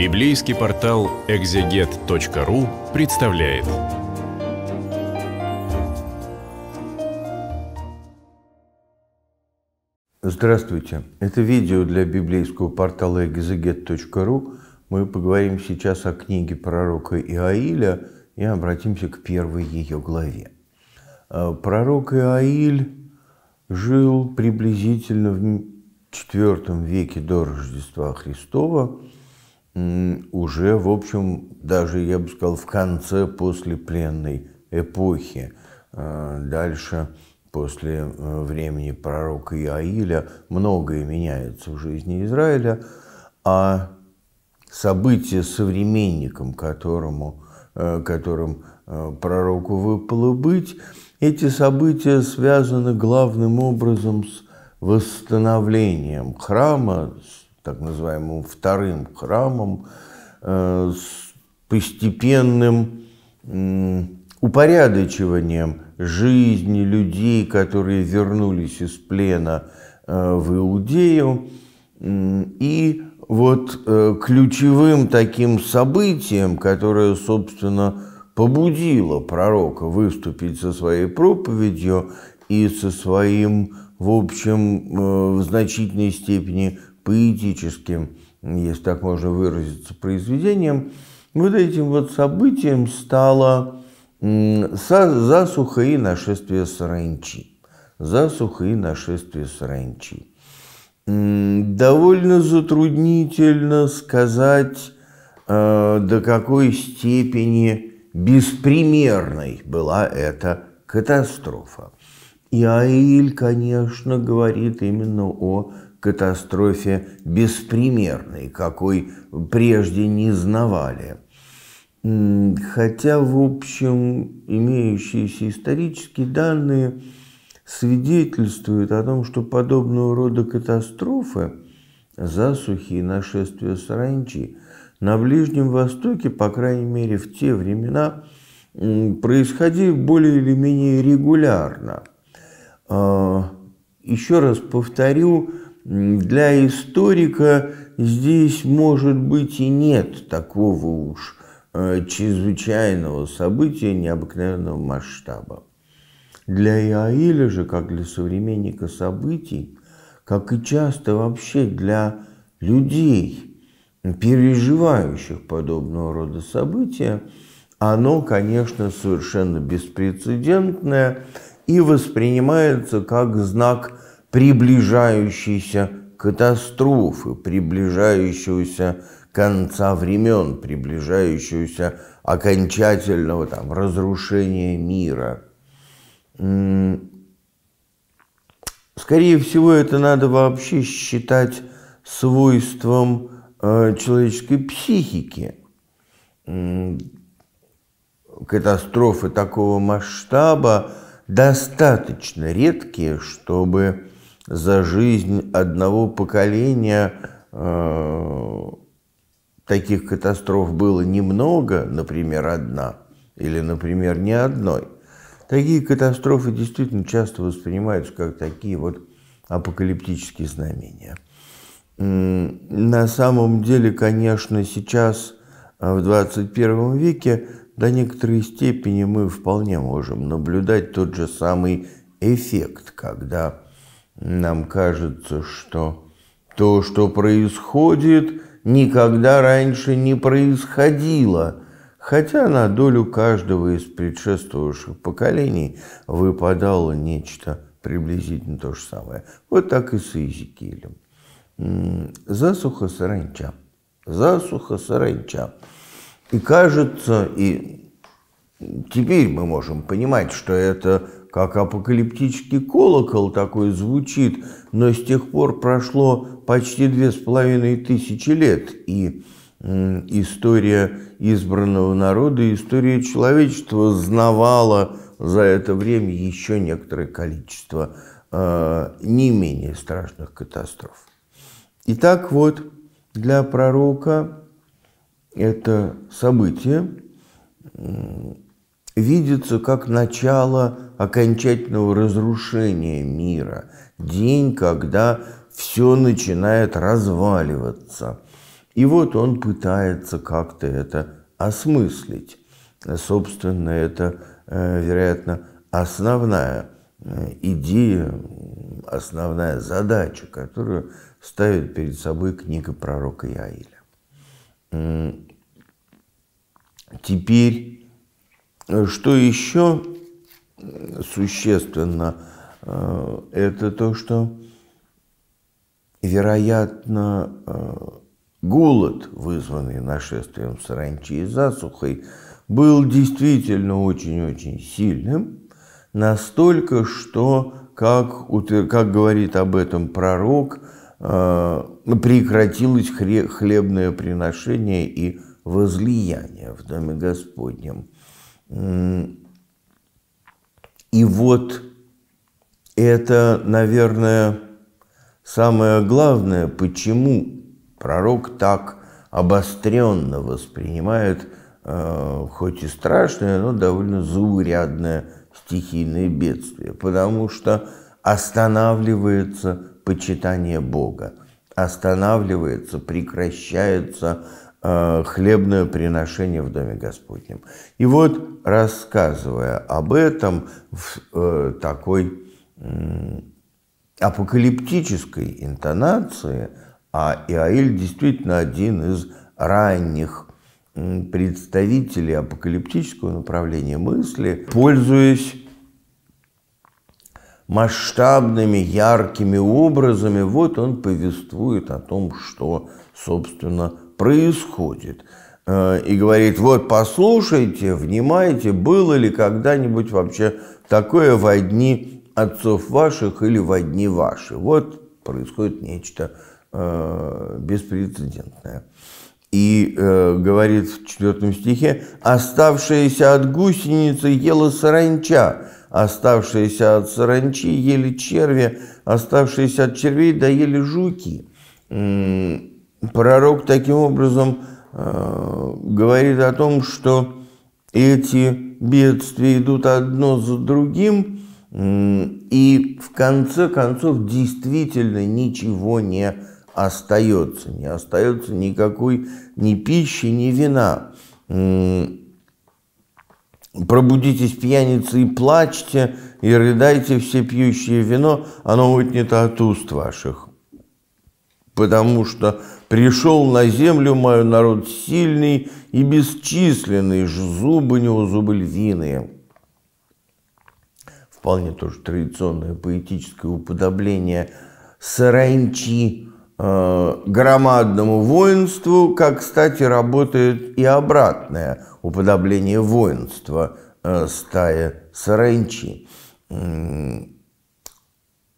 Библейский портал экзегет.ру представляет. Здравствуйте! Это видео для библейского портала экзегет.ру. Мы поговорим сейчас о книге пророка Иаиля и обратимся к первой ее главе. Э, пророк Иаиль жил приблизительно в IV веке до Рождества Христова – уже, в общем, даже, я бы сказал, в конце послепленной эпохи. А, дальше, после э, времени пророка Иаиля, многое меняется в жизни Израиля, а события современником, которому, э, которым э, пророку выпало быть, эти события связаны главным образом с восстановлением храма, с так называемым вторым храмом, э, с постепенным упорядочиванием жизни людей, которые вернулись из плена э, в Иудею. И вот э, ключевым таким событием, которое, собственно, побудило пророка выступить со своей проповедью и со своим, в общем, в значительной степени поэтическим, если так можно выразиться, произведением, вот этим вот событием стало засуха и нашествие саранчи. Засуха и нашествие саранчи. Довольно затруднительно сказать, э, до какой степени беспримерной была эта катастрофа. И Аиль, конечно, говорит именно о катастрофе беспримерной, какой прежде не знавали. Хотя, в общем, имеющиеся исторические данные свидетельствуют о том, что подобного рода катастрофы, засухи и нашествия саранчи на Ближнем Востоке, по крайней мере в те времена, происходили более или менее регулярно. А, еще раз повторю, для историка здесь, может быть, и нет такого уж э, чрезвычайного события необыкновенного масштаба. Для Иаиля же, как для современника событий, как и часто вообще для людей, переживающих подобного рода события, оно, конечно, совершенно беспрецедентное и воспринимается как знак приближающейся катастрофы, приближающегося конца времен, приближающегося окончательного там, разрушения мира. Скорее всего, это надо вообще считать свойством э, человеческой психики. Катастрофы такого масштаба достаточно редкие, чтобы за жизнь одного поколения э, таких катастроф было немного, например, одна, или, например, не одной. Такие катастрофы действительно часто воспринимаются как такие вот апокалиптические знамения. На самом деле, конечно, сейчас э, в 21 веке до некоторой степени мы вполне можем наблюдать тот же самый эффект, когда нам кажется, что то, что происходит, никогда раньше не происходило, хотя на долю каждого из предшествовавших поколений выпадало нечто приблизительно то же самое. Вот так и с Иезекиилем. Засуха саранча. Засуха саранча. И кажется, и теперь мы можем понимать, что это как апокалиптический колокол такой звучит, но с тех пор прошло почти две с половиной тысячи лет, и история избранного народа, история человечества знавала за это время еще некоторое количество э, не менее страшных катастроф. Итак, вот для пророка это событие видится как начало окончательного разрушения мира, день, когда все начинает разваливаться. И вот он пытается как-то это осмыслить. Собственно, это, э, вероятно, основная э, идея, основная задача, которую ставит перед собой книга пророка Яиля. Теперь что еще существенно, э, это то, что, вероятно, э, голод, вызванный нашествием саранчи и засухой, был действительно очень-очень сильным, настолько, что, как, как говорит об этом пророк, э, прекратилось хлебное приношение и возлияние в Доме Господнем. И вот это, наверное, самое главное, почему пророк так обостренно воспринимает, э, хоть и страшное, но довольно заурядное стихийное бедствие, потому что останавливается почитание Бога, останавливается, прекращается Э, хлебное приношение в Доме Господнем. И вот, рассказывая об этом в э, такой апокалиптической интонации, а Иаиль действительно один из ранних представителей апокалиптического направления мысли, пользуясь масштабными, яркими образами, вот он повествует о том, что, собственно, происходит. Э, и говорит, вот послушайте, внимайте, было ли когда-нибудь вообще такое во дни отцов ваших или во дни ваши. Вот происходит нечто э, беспрецедентное. И э, говорит в четвертом стихе, оставшаяся от гусеницы ела саранча, оставшиеся от саранчи ели черви, оставшиеся от червей доели жуки. Пророк таким образом э, говорит о том, что эти бедствия идут одно за другим, и в конце концов действительно ничего не остается, не остается никакой ни пищи, ни вина. Пробудитесь, пьяницы, и плачьте, и рыдайте все пьющие вино, оно отнято от уст ваших. Потому что Пришел на землю мою народ сильный и бесчисленный, ж зубы у него зубы львиные. Вполне тоже традиционное поэтическое уподобление саранчи э, громадному воинству, как, кстати, работает и обратное уподобление воинства э, стая саранчи.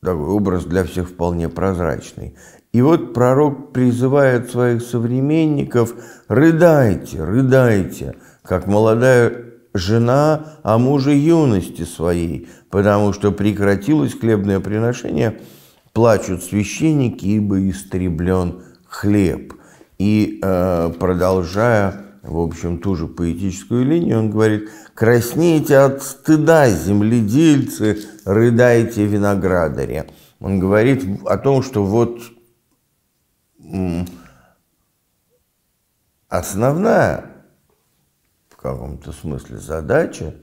Такой образ для всех вполне прозрачный. И вот пророк призывает своих современников «рыдайте, рыдайте, как молодая жена о муже юности своей, потому что прекратилось хлебное приношение, плачут священники, ибо истреблен хлеб». И э, продолжая, в общем, ту же поэтическую линию, он говорит «краснейте от стыда, земледельцы, рыдайте, виноградаре». Он говорит о том, что вот основная в каком-то смысле задача,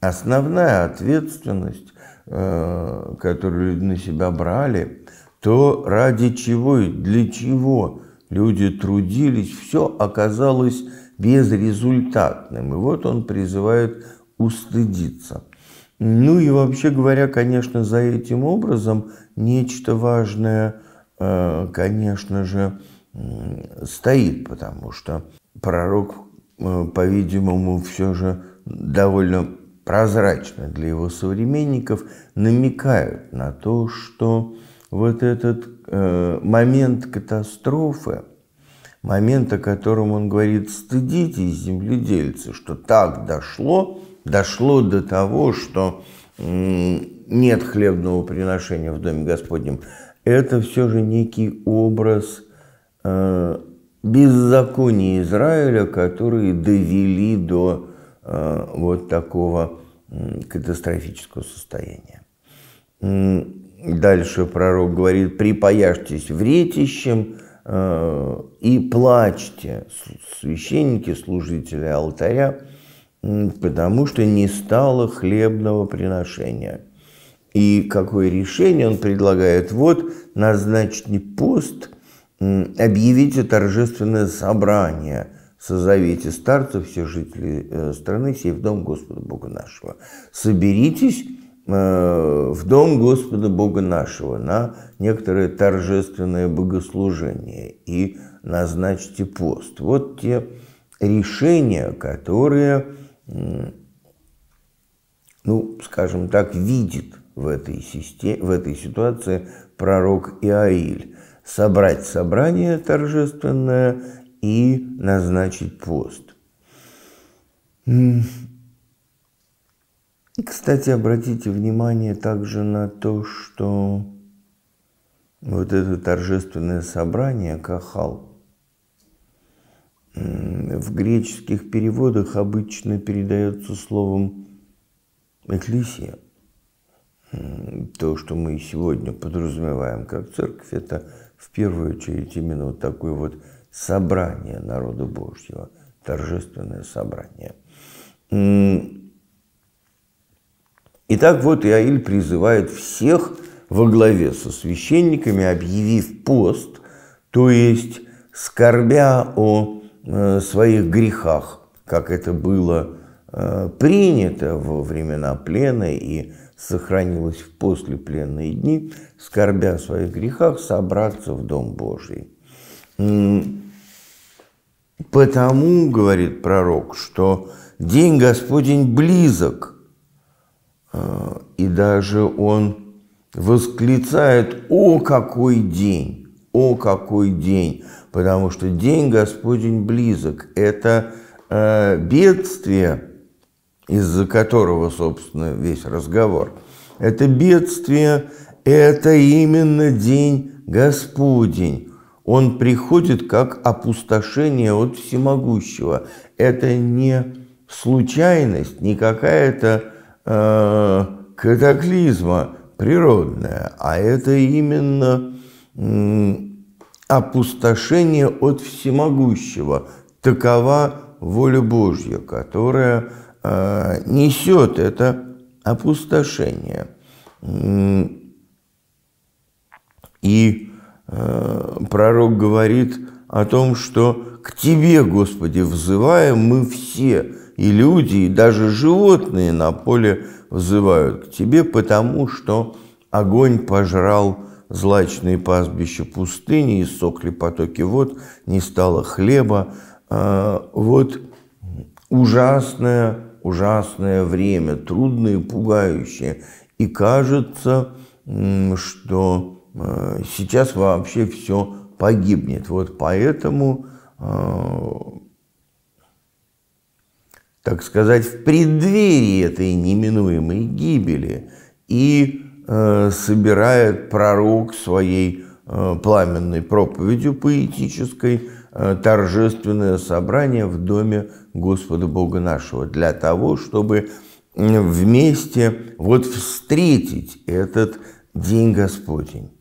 основная ответственность, э, которую люди на себя брали, то ради чего и для чего люди трудились, все оказалось безрезультатным. И вот он призывает устыдиться. Ну и вообще говоря, конечно, за этим образом нечто важное – Э, конечно же, стоит, потому что пророк, э, по-видимому, все же довольно прозрачно для его современников намекают на то, что вот этот э, момент катастрофы, момент, о котором он говорит, стыдитесь, земледельцы, что так дошло, дошло до того, что нет хлебного приношения в Доме Господнем это все же некий образ э, беззакония Израиля, которые довели до э, вот такого э, катастрофического состояния. Дальше пророк говорит, припаяшьтесь вретищем э, и плачьте, священники, служители алтаря, потому что не стало хлебного приношения – и какое решение он предлагает? Вот, назначьте пост, объявите торжественное собрание, созовите старцев, все жители э, страны, все в дом Господа Бога нашего. Соберитесь э, в дом Господа Бога нашего на некоторое торжественное богослужение и назначьте пост. Вот те решения, которые, ну, скажем так, видит в этой, системе, в этой ситуации пророк Иаиль – собрать собрание торжественное и назначить пост. Кстати, обратите внимание также на то, что вот это торжественное собрание Кахал в греческих переводах обычно передается словом «эклисия», то, что мы сегодня подразумеваем как церковь, это в первую очередь именно вот такое вот собрание народа Божьего, торжественное собрание. Итак, вот Иаиль призывает всех во главе со священниками, объявив пост, то есть скорбя о э, своих грехах, как это было э, принято во времена плена и сохранилось в послепленные дни, скорбя о своих грехах, собраться в Дом Божий. Потому, говорит пророк, что день Господень близок, а, и даже он восклицает «О, какой день! О, какой день!» Потому что день Господень близок – это э, бедствие – из-за которого, собственно, весь разговор. Это бедствие, это именно день Господень. Он приходит как опустошение от всемогущего. Это не случайность, не какая-то э, катаклизма природная, а это именно э, опустошение от всемогущего. Такова воля Божья, которая Э, несет это опустошение. И э, пророк говорит о том, что к Тебе, Господи, взываем мы все, и люди, и даже животные на поле взывают к Тебе, потому что огонь пожрал злачные пастбища пустыни, и иссохли потоки вод, не стало хлеба. Э, вот ужасная ужасное время, трудное и пугающее. И кажется, что э, сейчас вообще все погибнет. Вот поэтому, э, так сказать, в преддверии этой неминуемой гибели и э, собирает пророк своей пламенной проповедью поэтической – Э, торжественное собрание в доме Господа Бога нашего, для того, чтобы вместе вот встретить этот День Господень.